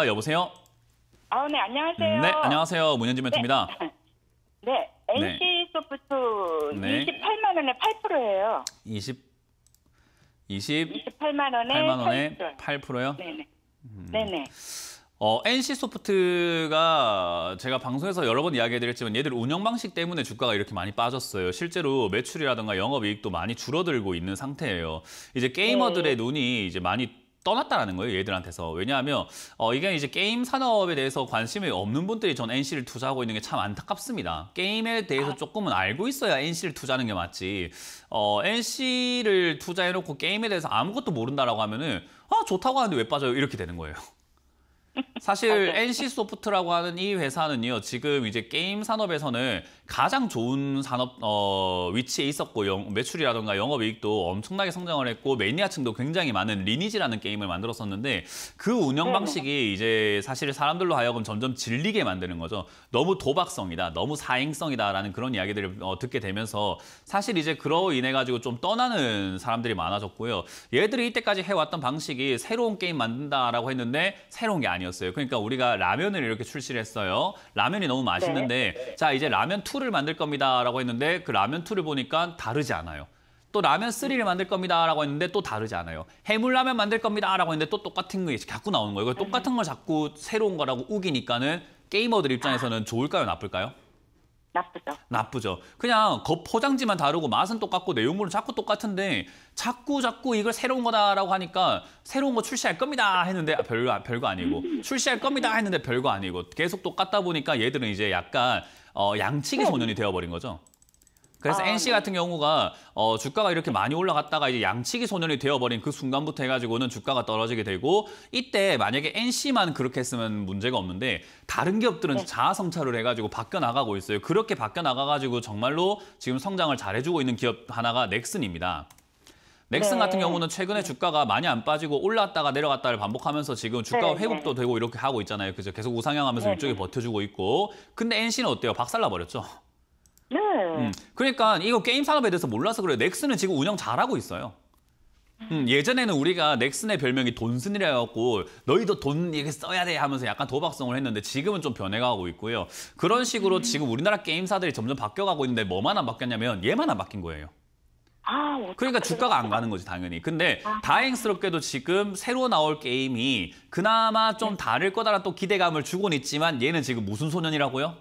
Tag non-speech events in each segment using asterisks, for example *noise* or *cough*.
아, 여보세요? 아, 네, 안녕하세요. 네, 안녕하세요. 문현지 네. 멘트입니다. *laughs* 네, 네 NC 소프트 네. 28만 원에 8%예요. 20 20 28만 원에 8만 원에 8%. 요 네, 네. 음. 네, 네. 어, NC 소프트가 제가 방송에서 여러 번 이야기해 드렸지만 얘들 운영 방식 때문에 주가가 이렇게 많이 빠졌어요. 실제로 매출이라든가 영업 이익도 많이 줄어들고 있는 상태예요. 이제 게이머들의 네. 눈이 이제 많이 떠났다라는 거예요 얘들한테서 왜냐하면 어, 이게 이제 게임 산업에 대해서 관심이 없는 분들이 전 NC를 투자하고 있는 게 참 안타깝습니다 게임에 대해서 아. 조금은 알고 있어야 NC를 투자하는 게 맞지 어, NC를 투자해놓고 게임에 대해서 아무것도 모른다라고 하면은 아 좋다고 하는데 왜 빠져요 이렇게 되는 거예요. 사실 *laughs* NC 소프트라고 하는 이 회사는요. 지금 이제 게임 산업에서는 가장 좋은 산업 어, 위치에 있었고 영, 매출이라든가 영업 이익도 엄청나게 성장을 했고 매니아층도 굉장히 많은 리니지라는 게임을 만들었었는데 그 운영 방식이 이제 사실 사람들로 하여금 점점 질리게 만드는 거죠. 너무 도박성이다. 너무 사행성이다라는 그런 이야기들을 어, 듣게 되면서 사실 이제 그로 인해 가지고 좀 떠나는 사람들이 많아졌고요. 얘들이 이때까지 해왔던 방식이 새로운 게임 만든다라고 했는데 새로운 게아니었요 라면이었어요. 그러니까 우리가 라면을 이렇게 출시를 했어요. 라면이 너무 네. 맛있는데 네. 자 이제 라면 2를 만들 겁니다라고 했는데 그 라면 2를 보니까 다르지 않아요. 또 라면 3를 만들 겁니다라고 했는데 또 다르지 않아요. 해물라면 만들 겁니다라고 했는데 또 똑같은 게 자꾸 나오는 거예요. 똑같은 걸 자꾸 새로운 거라고 우기니까는 게이머들 입장에서는 좋을까요, 나쁠까요? 나쁘죠. 나쁘죠. 그냥 겉 포장지만 다르고 맛은 똑같고 내용물은 자꾸 똑같은데 자꾸 자꾸 이걸 새로운 거다라고 하니까 새로운 거 출시할 겁니다 했는데 아, 별거 별거 아니고 *laughs* 출시할 겁니다 했는데 별거 아니고 계속 똑같다 보니까 얘들은 이제 약간 어, 양치기 네. 소년이 되어버린 거죠. 그래서 아, NC 네. 같은 경우가 어, 주가가 이렇게 많이 올라갔다가 이제 양치기 소년이 되어버린 그 순간부터 해가지고는 주가가 떨어지게 되고 이때 만약에 NC만 그렇게 했으면 문제가 없는데 다른 기업들은 네. 자아성찰을 해가지고 바뀌어 나가고 있어요. 그렇게 바뀌어 나가가지고 정말로 지금 성장을 잘해주고 있는 기업 하나가 넥슨입니다. 넥슨 네. 같은 경우는 최근에 주가가 많이 안 빠지고 올랐다가 내려갔다를 반복하면서 지금 주가 네, 회복도 되고 이렇게 하고 있잖아요. 그죠? 계속 우상향하면서 일쪽에 네, 버텨주고 있고. 근데 NC는 어때요? 박살나 버렸죠. 네. 음, 그러니까 이거 게임 산업에 대해서 몰라서 그래요. 넥슨은 지금 운영 잘하고 있어요. 음, 예전에는 우리가 넥슨의 별명이 돈순이라고 너희도 돈 이렇게 써야 돼 하면서 약간 도박성을 했는데 지금은 좀 변해가고 있고요. 그런 식으로 음. 지금 우리나라 게임사들이 점점 바뀌어가고 있는데 뭐만 안 바뀌었냐면 얘만 안 바뀐 거예요. 아, 그러니까 주가가 안 가는 거지 당연히. 근데 아. 다행스럽게도 지금 새로 나올 게임이 그나마 좀 네. 다를 거다라는 또 기대감을 주곤 있지만 얘는 지금 무슨 소년이라고요?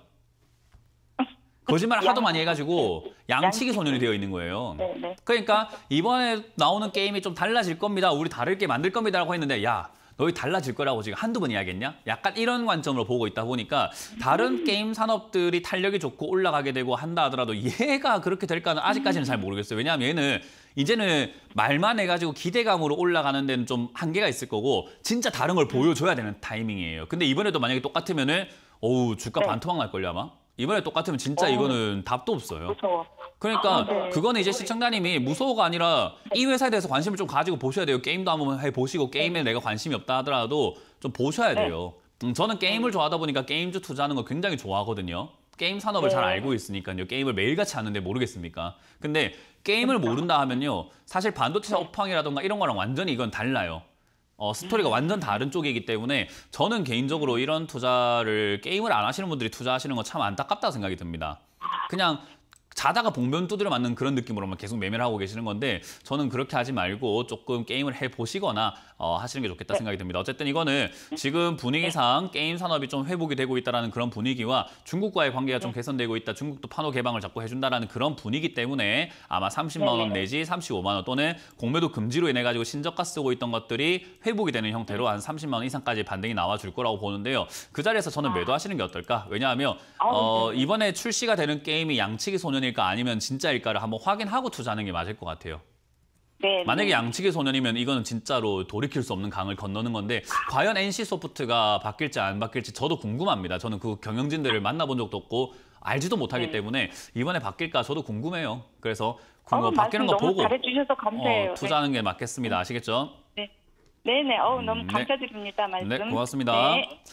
거짓말 하도 많이 해가지고 네. 양치기 소년이 되어 있는 거예요. 네, 네. 그러니까 이번에 나오는 게임이 좀 달라질 겁니다. 우리 다르게 만들 겁니다라고 했는데 야 너희 달라질 거라고 지금 한두 번 이야기했냐? 약간 이런 관점으로 보고 있다 보니까 다른 음. 게임 산업들이 탄력이 좋고 올라가게 되고 한다 하더라도 얘가 그렇게 될까는 아직까지는 잘 음. 모르겠어요. 왜냐하면 얘는 이제는 말만 해가지고 기대감으로 올라가는 데는 좀 한계가 있을 거고 진짜 다른 걸 음. 보여줘야 되는 타이밍이에요. 근데 이번에도 만약에 똑같으면 은 어우 주가 반토막 날걸요 아마? 이번에 똑같으면 진짜 어. 이거는 답도 없어요. 무서워. 그렇죠. 그러니까 아, 네. 그거는 이제 시청자님이 무서워가 아니라 이 회사에 대해서 관심을 좀 가지고 보셔야 돼요. 게임도 한번 해보시고 네. 게임에 내가 관심이 없다 하더라도 좀 보셔야 네. 돼요. 음, 저는 게임을 네. 좋아하다 보니까 게임주 투자하는 거 굉장히 좋아하거든요. 게임 산업을 네. 잘 알고 있으니까요. 게임을 매일같이 하는데 모르겠습니까? 근데 게임을 그렇죠. 모른다 하면요. 사실 반도체 업황이라던가 이런 거랑 완전히 이건 달라요. 어, 스토리가 완전 다른 쪽이기 때문에 저는 개인적으로 이런 투자를 게임을 안 하시는 분들이 투자하시는 거 참 안타깝다 생각이 듭니다. 그냥 자다가 복면 두드려 맞는 그런 느낌으로만 계속 매매를 하고 계시는 건데 저는 그렇게 하지 말고 조금 게임을 해보시거나 어, 하시는 게 좋겠다 네. 생각이 듭니다. 어쨌든 이거는 지금 분위기상 네. 게임 산업이 좀 회복이 되고 있다는 그런 분위기와 중국과의 관계가 좀 네. 개선되고 있다. 중국도 판호 개방을 자꾸 해준다는 그런 분위기 때문에 아마 30만 원 내지 35만 원 또는 공매도 금지로 인해 가지고 신저가 쓰고 있던 것들이 회복이 되는 형태로 한 30만 원 이상까지 반등이 나와줄 거라고 보는데요. 그 자리에서 저는 매도하시는 게 어떨까? 왜냐하면 아, 어, 이번에 출시가 되는 게임이 양치기 소년이 소년일까 아니면 진짜일까를 한번 확인하고 투자하는 게 맞을 것 같아요. 네, 만약에 네. 양측의 소년이면 이거는 진짜로 돌이킬 수 없는 강을 건너는 건데 과연 NC소프트가 바뀔지 안 바뀔지 저도 궁금합니다. 저는 그 경영진들을 만나본 적도 없고 알지도 못하기 네. 때문에 이번에 바뀔까 저도 궁금해요. 그래서 궁거 어, 뭐 바뀌는 거 보고 어, 투자하는 게 네. 맞겠습니다. 아시겠죠? 네네, 네, 네. 어우, 너무 음, 감사드립니다. 말씀. 네, 고맙습니다. 네.